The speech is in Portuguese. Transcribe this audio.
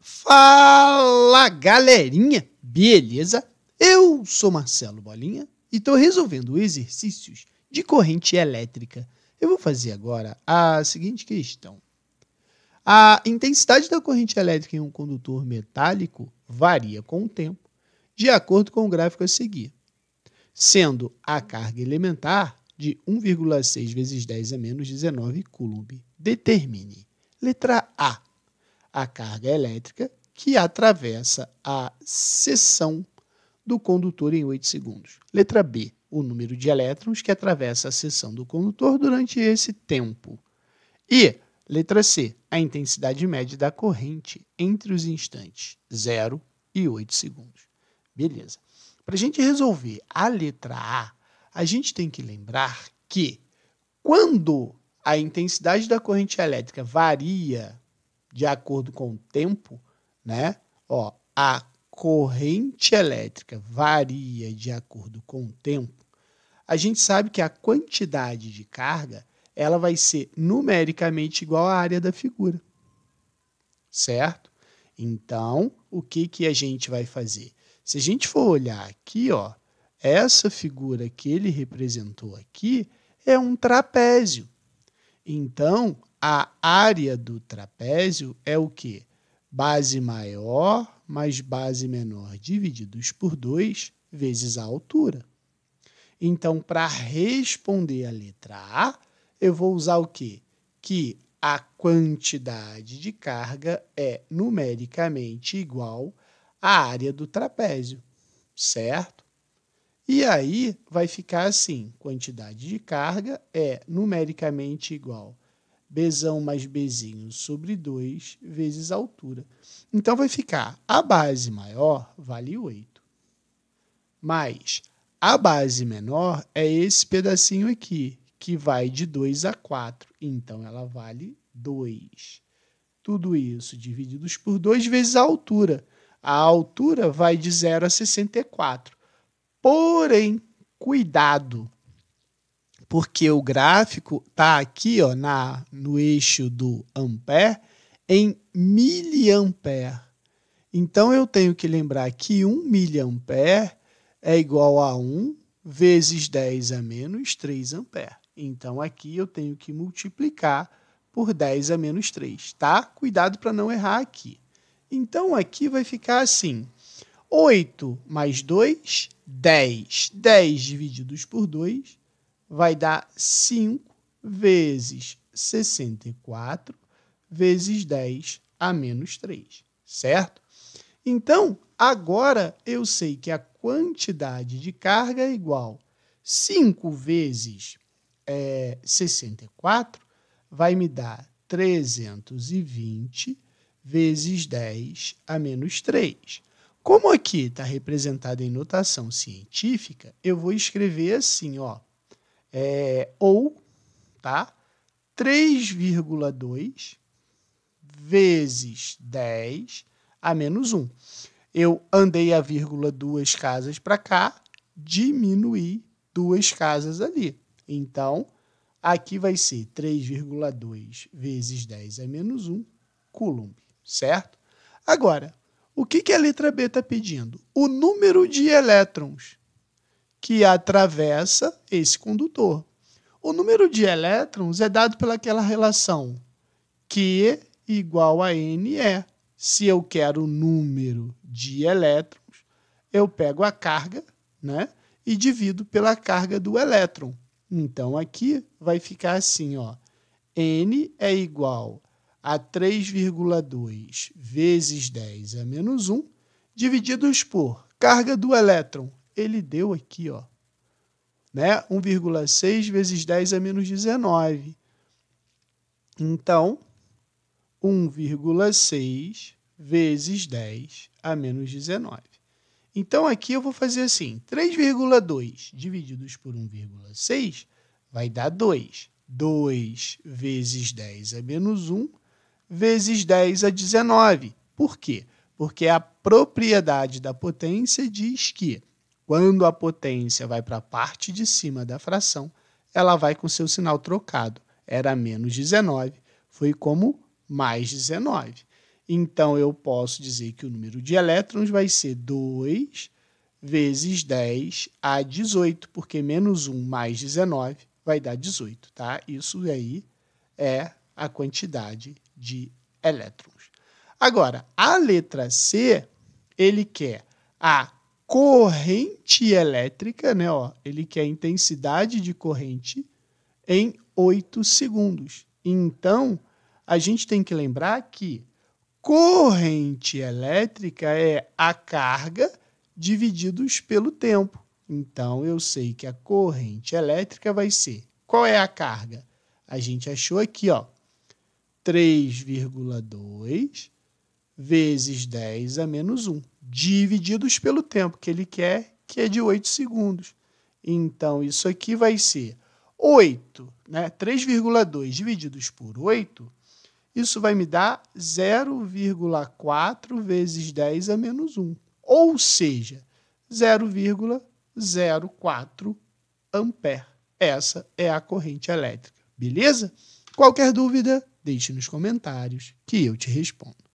Fala galerinha, beleza? Eu sou Marcelo Bolinha e estou resolvendo exercícios de corrente elétrica. Eu vou fazer agora a seguinte questão: a intensidade da corrente elétrica em um condutor metálico varia com o tempo, de acordo com o gráfico a seguir, sendo a carga elementar de 1,6 vezes 10 a menos 19 coulomb. Determine. Letra A a carga elétrica que atravessa a seção do condutor em 8 segundos. Letra B, o número de elétrons que atravessa a seção do condutor durante esse tempo. E, letra C, a intensidade média da corrente entre os instantes 0 e 8 segundos. Beleza. Para a gente resolver a letra A, a gente tem que lembrar que quando a intensidade da corrente elétrica varia de acordo com o tempo, né? Ó, a corrente elétrica varia de acordo com o tempo. A gente sabe que a quantidade de carga ela vai ser numericamente igual à área da figura, certo? Então, o que que a gente vai fazer? Se a gente for olhar aqui, ó, essa figura que ele representou aqui é um trapézio. Então, a área do trapézio é o que? Base maior mais base menor divididos por 2 vezes a altura. Então, para responder a letra A, eu vou usar o quê? Que a quantidade de carga é numericamente igual à área do trapézio, certo? E aí vai ficar assim: quantidade de carga é numericamente igual Bzão mais Bzinho sobre 2 vezes a altura. Então vai ficar a base maior vale 8. Mas a base menor é esse pedacinho aqui, que vai de 2 a 4. Então ela vale 2. Tudo isso divididos por 2 vezes a altura. A altura vai de 0 a 64. Porém, cuidado! porque o gráfico está aqui ó, na, no eixo do ampere em miliampere. Então eu tenho que lembrar que 1 miliampere é igual a 1 vezes 10 a menos 3 ampere. Então aqui eu tenho que multiplicar por 10 a menos 3, tá? Cuidado para não errar aqui. Então aqui vai ficar assim: 8 mais 2, 10. 10 divididos por 2 vai dar 5 vezes 64 vezes 10 a menos 3, certo? Então, agora eu sei que a quantidade de carga é igual 5 vezes é, 64 vai me dar 320 vezes 10 a menos 3. Como aqui está representado em notação científica, eu vou escrever assim, ó. É, ou, tá? 3,2 vezes 10 a menos 1. Eu andei a vírgula duas casas para cá, diminuí duas casas ali. Então, aqui vai ser 3,2 vezes 10 a menos 1 coulomb, certo? Agora, o que, que a letra B está pedindo? O número de elétrons que atravessa esse condutor. O número de elétrons é dado pelaquela relação Q igual a NE. Se eu quero o número de elétrons, eu pego a carga né, e divido pela carga do elétron. Então, aqui vai ficar assim, ó. N é igual a 3,2 vezes 10 a menos 1, divididos por carga do elétron, ele deu aqui, ó. Né? 1,6 vezes 10 a é menos 19. Então, 1,6 vezes 10 a é menos 19. Então, aqui eu vou fazer assim, 3,2 divididos por 1,6 vai dar 2. 2 vezes 10 a é menos 1 vezes 10 a 19. Por quê? Porque a propriedade da potência diz que quando a potência vai para a parte de cima da fração, ela vai com seu sinal trocado. Era menos 19, foi como mais 19. Então eu posso dizer que o número de elétrons vai ser 2 vezes 10 a 18, porque menos 1 mais 19 vai dar 18, tá? Isso aí é a quantidade de elétrons. Agora, a letra C, ele quer a corrente elétrica, né? Ó, ele quer intensidade de corrente em 8 segundos. Então, a gente tem que lembrar que corrente elétrica é a carga divididos pelo tempo. Então, eu sei que a corrente elétrica vai ser. Qual é a carga? A gente achou aqui, ó, 3,2 vezes 10 a menos 1, divididos pelo tempo que ele quer, que é de 8 segundos. Então, isso aqui vai ser 8, né? 3,2 divididos por 8, isso vai me dar 0,4 vezes 10 a menos 1, ou seja, 0,04 ampere. Essa é a corrente elétrica, beleza? Qualquer dúvida, deixe nos comentários que eu te respondo.